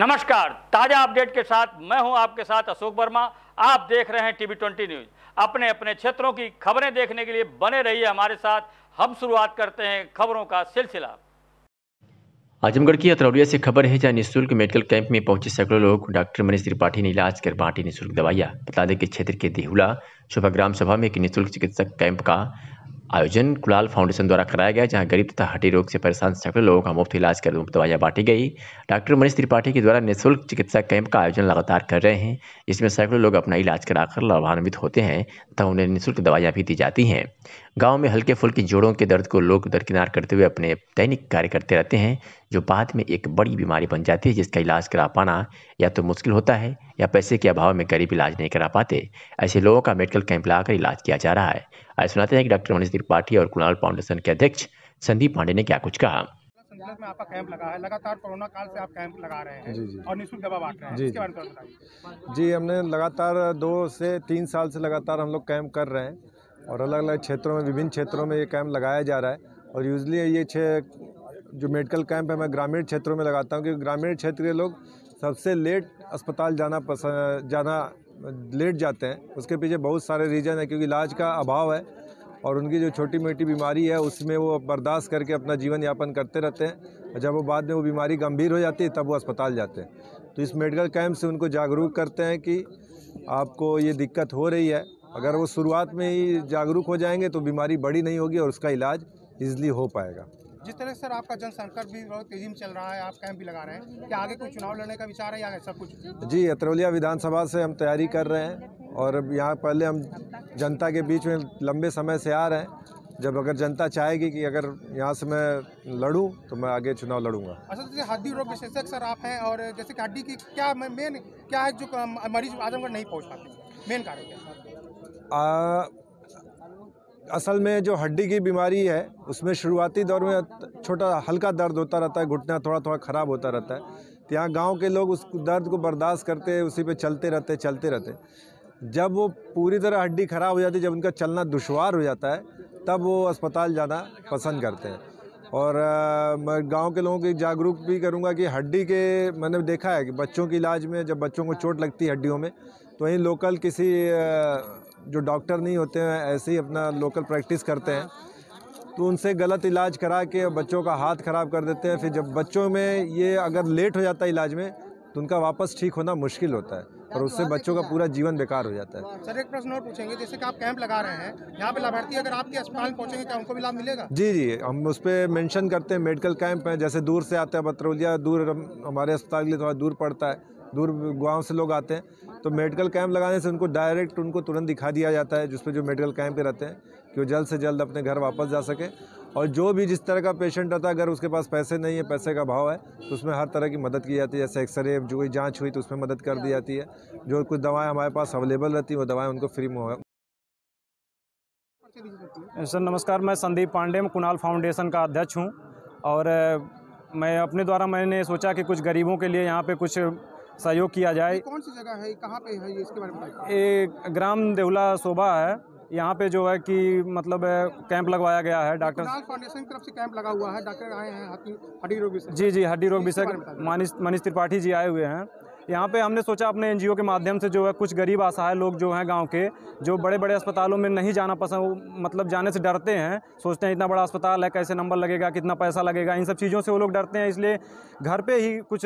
नमस्कार ताज़ा अपडेट के साथ मैं हूं आपके साथ अशोक वर्मा आप देख रहे हैं टीवी ट्वेंटी न्यूज अपने अपने क्षेत्रों की खबरें देखने के लिए बने रहिए हमारे साथ हम शुरुआत करते हैं खबरों का सिलसिला आजमगढ़ की अतरौलिया से खबर है जहां निःशुल्क मेडिकल कैंप में पहुंचे सैकड़ों लोग डॉक्टर मनीष त्रिपाठी ने इलाज कर बांटी निःशुल्क दवाइयाँ बता दें कि क्षेत्र के देहुला ग्राम सभा में एक निःशुल्क चिकित्सक कैंप का आयोजन कुलाल फाउंडेशन द्वारा कराया गया जहां गरीब तथा हड्डी रोग से परेशान सैकड़ों लोगों का मुफ्त इलाज कर दवाइयाँ बांटी गई डॉक्टर मनीष त्रिपाठी के द्वारा निःशुल्क चिकित्सा कैंप का आयोजन लगातार कर रहे हैं इसमें सैकड़ों लोग अपना इलाज कराकर लाभान्वित होते हैं तथा उन्हें निःशुल्क दवाइयाँ भी दी जाती हैं गांव में हल्के फुल्के जोड़ों के दर्द को लोग दरकिनार करते हुए अपने दैनिक कार्य करते रहते हैं जो बाद में एक बड़ी बीमारी बन जाती है जिसका इलाज करा पाना या तो मुश्किल होता है या पैसे के अभाव में गरीब इलाज नहीं करा पाते ऐसे लोगों का मेडिकल कैंप लगाकर इलाज किया जा रहा है आज सुनाते हैं कि डॉक्टर मनीष त्रिपाठी और कुणाल फाउंडेशन के अध्यक्ष संदीप पांडे ने क्या कुछ कहा में आपका कैंप लगा है लगातार कोरोना काल से आप कैंप लगा रहे हैं जी जी और निःशुल्क दवा बांट रहे हैं जी जी हमने लगातार दो से तीन साल से लगातार हम लोग कैंप कर रहे हैं और अलग अलग क्षेत्रों में विभिन्न क्षेत्रों में ये कैंप लगाया जा रहा है और यूजली ये जो मेडिकल कैंप है मैं ग्रामीण क्षेत्रों में लगाता हूँ क्योंकि ग्रामीण क्षेत्र के लोग सबसे लेट अस्पताल जाना पसंद जाना लेट जाते हैं उसके पीछे बहुत सारे रीज़न है क्योंकि इलाज का अभाव है और उनकी जो छोटी मोटी बीमारी है उसमें वो बर्दाश्त करके अपना जीवन यापन करते रहते हैं और जब वो बाद में वो बीमारी गंभीर हो जाती है तब वो अस्पताल जाते हैं तो इस मेडिकल कैंप से उनको जागरूक करते हैं कि आपको ये दिक्कत हो रही है अगर वो शुरुआत में ही जागरूक हो जाएंगे तो बीमारी बड़ी नहीं होगी और उसका इलाज इजली हो पाएगा जिस तरह सर आपका जन संकट भी बहुत तेजी में चल रहा है आप कैंप भी लगा रहे हैं क्या आगे कोई चुनाव लड़ने का विचार है या सब कुछ जी अतरौलिया विधानसभा से हम तैयारी कर रहे हैं और यहाँ पहले हम जनता के बीच में लंबे समय से आ रहे हैं जब अगर जनता चाहेगी कि अगर यहाँ से मैं लड़ूं तो मैं आगे चुनाव लड़ूंगा असल अच्छा, जैसे हड्डी रोग विशेषज्ञ सर आप हैं और जैसे कि हड्डी की क्या मेन क्या है जो मरीज आजमगढ़ नहीं पहुँच पाते मेन कारण क्या आ, असल में जो हड्डी की बीमारी है उसमें शुरुआती दौर में छोटा हल्का दर्द होता रहता है घुटना थोड़ा थोड़ा ख़राब होता रहता है तो यहाँ गाँव के लोग उस दर्द को बर्दाश्त करते उसी पे चलते रहते चलते रहते जब वो पूरी तरह हड्डी ख़राब हो जाती जब उनका चलना दुशवार हो जाता है तब वो अस्पताल जाना पसंद करते हैं और गांव के लोगों की जागरूक भी करूंगा कि हड्डी के मैंने देखा है कि बच्चों के इलाज में जब बच्चों को चोट लगती है हड्डियों में तो वहीं लोकल किसी जो डॉक्टर नहीं होते हैं ऐसे ही अपना लोकल प्रैक्टिस करते हैं तो उनसे गलत इलाज करा के बच्चों का हाथ ख़राब कर देते हैं फिर जब बच्चों में ये अगर लेट हो जाता है इलाज में तो उनका वापस ठीक होना मुश्किल होता है और उससे बच्चों का पूरा जीवन बेकार हो जाता है हाँ, सर एक प्रश्न और पूछेंगे जैसे कि आप कैंप लगा रहे हैं यहाँ पे लाभार्थी अगर आपके अस्पताल पहुँचेंगे क्या उनको भी लाभ मिलेगा जी जी हम उस पर मैंशन करते हैं मेडिकल कैंप है जैसे दूर से आते हैं बतरौलिया दूर हमारे अस्पताल के लिए थोड़ा दूर पड़ता है दूर गांव से लोग आते हैं तो मेडिकल कैंप लगाने से उनको डायरेक्ट उनको तुरंत दिखा दिया जाता है जिसपे जो मेडिकल कैंप पे रहते हैं कि वो जल्द से जल्द अपने घर वापस जा सके और जो भी जिस तरह का पेशेंट होता है अगर उसके पास पैसे नहीं है पैसे का भाव है तो उसमें हर तरह की मदद की जाती है जैसे एक्सरे जो कोई जाँच हुई तो उसमें मदद कर दी जाती है जो कुछ दवाएँ हमारे पास अवेलेबल रहती हैं वो दवाएँ उनको फ्री में सर नमस्कार मैं संदीप पांडे कुणाल फाउंडेशन का अध्यक्ष हूँ और मैं अपने द्वारा मैंने सोचा कि कुछ गरीबों के लिए यहाँ पे कुछ सहयोग किया जाए कौन सी जगह है कहाँ पे है ये इसके बारे में ये ग्राम देवला शोभा है यहाँ पे जो है कि मतलब कैंप लगवाया गया है डॉक्टर फाउंडेशन की तरफ से कैंप लगा हुआ है डॉक्टर आए हैं हड्डी रोग विषय जी जी हड्डी रोग विषय मानिस मनीष त्रिपाठी जी आए हुए हैं यहाँ पे हमने सोचा अपने एनजीओ के माध्यम से जो है कुछ गरीब असहाय लोग जो हैं गांव के जो बड़े बड़े अस्पतालों में नहीं जाना पसंद मतलब जाने से डरते हैं सोचते हैं इतना बड़ा अस्पताल है कैसे नंबर लगेगा कितना पैसा लगेगा इन सब चीज़ों से वो लोग डरते हैं इसलिए घर पे ही कुछ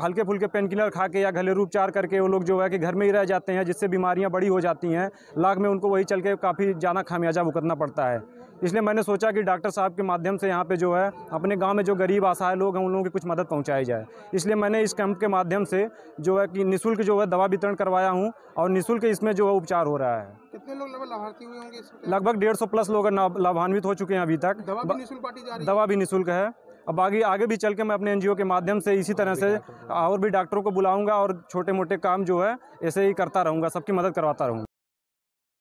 हल्के फुल्के पेन किलर खा के या घरेलू उपचार करके वो लोग जो है कि घर में ही रह जाते हैं जिससे बीमारियाँ बड़ी हो जाती हैं लाख में उनको वही चल के काफ़ी ज़्यादा खामियाजा भुगतना पड़ता है इसलिए मैंने सोचा कि डॉक्टर साहब के माध्यम से यहाँ पे जो है अपने गांव में जो गरीब आसाए लोग हैं उन लोगों की कुछ मदद पहुँचाई जाए इसलिए मैंने इस कैंप के माध्यम से जो है कि निःशुल्क जो है दवा वितरण करवाया हूँ और निःशुल्क इसमें जो है उपचार हो रहा है कितने लोग लाभार्थी हुए होंगे लगभग डेढ़ सौ प्लस लोग लाभान्वित हो चुके हैं अभी तक दवा भी निःशुल्क है अब आगे आगे भी चल के मैं अपने एनजीओ के माध्यम से इसी तरह से और भी डॉक्टरों को बुलाऊंगा और छोटे मोटे काम जो है ऐसे ही करता रहूँगा सबकी मदद करवाता रहूँगा